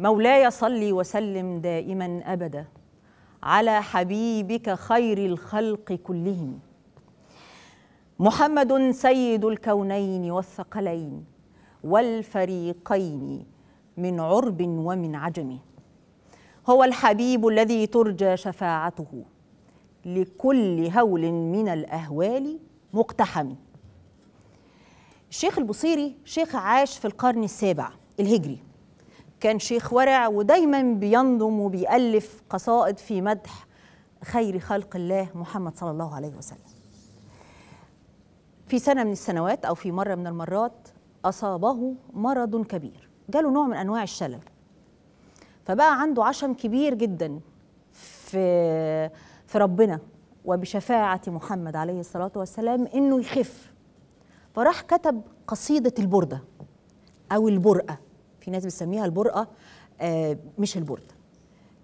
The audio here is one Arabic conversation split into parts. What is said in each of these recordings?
مولاي صلي وسلم دائما ابدا على حبيبك خير الخلق كلهم محمد سيد الكونين والثقلين والفريقين من عرب ومن عجم هو الحبيب الذي ترجى شفاعته لكل هول من الاهوال مقتحم الشيخ البصيري شيخ عاش في القرن السابع الهجري كان شيخ ورع ودايما بينظم وبيألف قصائد في مدح خير خلق الله محمد صلى الله عليه وسلم في سنة من السنوات أو في مرة من المرات أصابه مرض كبير جاله نوع من أنواع الشلل فبقى عنده عشم كبير جدا في في ربنا وبشفاعة محمد عليه الصلاة والسلام إنه يخف فراح كتب قصيدة البردة أو البرأة الناس ناس بتسميها البرقه آه، مش البرده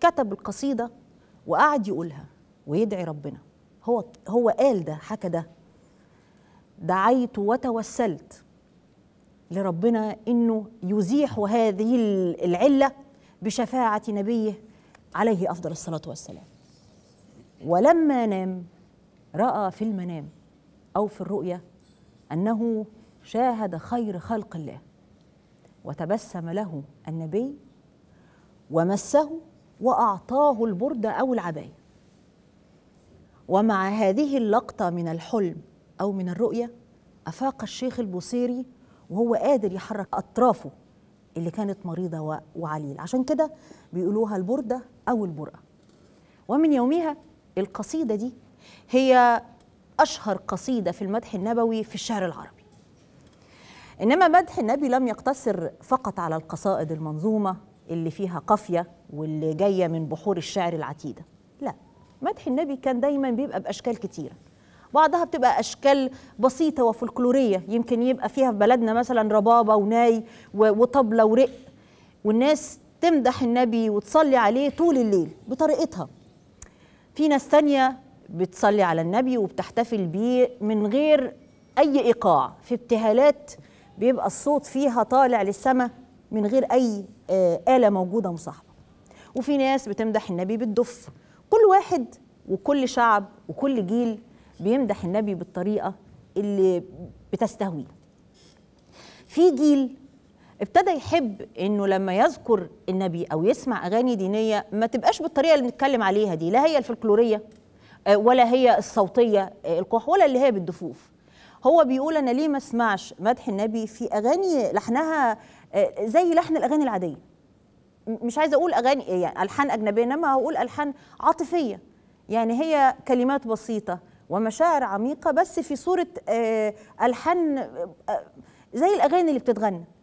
كتب القصيده وقعد يقولها ويدعي ربنا هو هو قال ده حكى ده دعيت وتوسلت لربنا انه يزيح هذه العله بشفاعه نبيه عليه افضل الصلاه والسلام ولما نام راى في المنام او في الرؤيا انه شاهد خير خلق الله وتبسم له النبي ومسه واعطاه البرده او العبايه ومع هذه اللقطه من الحلم او من الرؤيه افاق الشيخ البوصيري وهو قادر يحرك اطرافه اللي كانت مريضه وعليل عشان كده بيقولوها البرده او البرقه ومن يومها القصيده دي هي اشهر قصيده في المدح النبوي في الشعر العربي إنما مدح النبي لم يقتصر فقط على القصائد المنظومة اللي فيها قافية واللي جاية من بحور الشعر العتيدة لا مدح النبي كان دايما بيبقى بأشكال كتيرة بعضها بتبقى أشكال بسيطة وفلكلورية يمكن يبقى فيها في بلدنا مثلا ربابة وناي وطبلة ورق والناس تمدح النبي وتصلي عليه طول الليل بطريقتها في ناس تانية بتصلي على النبي وبتحتفل بيه من غير أي إيقاع في ابتهالات بيبقى الصوت فيها طالع للسماء من غير أي آه، آلة موجودة مصاحبة وفي ناس بتمدح النبي بالدف كل واحد وكل شعب وكل جيل بيمدح النبي بالطريقة اللي بتستهويه في جيل ابتدى يحب انه لما يذكر النبي او يسمع اغاني دينيه ما تبقاش بالطريقه اللي بنتكلم عليها دي لا هي الفلكلوريه آه، ولا هي الصوتيه آه، القح ولا اللي هي بالدفوف هو بيقول انا ليه ما اسمعش مدح النبي في اغاني لحنها آه، زي لحن الاغاني العاديه مش عايزه اقول اغاني يعني الحان اجنبيه انما هقول الحان عاطفيه يعني هي كلمات بسيطه ومشاعر عميقه بس في صوره آه، الحان آه، زي الاغاني اللي بتتغنى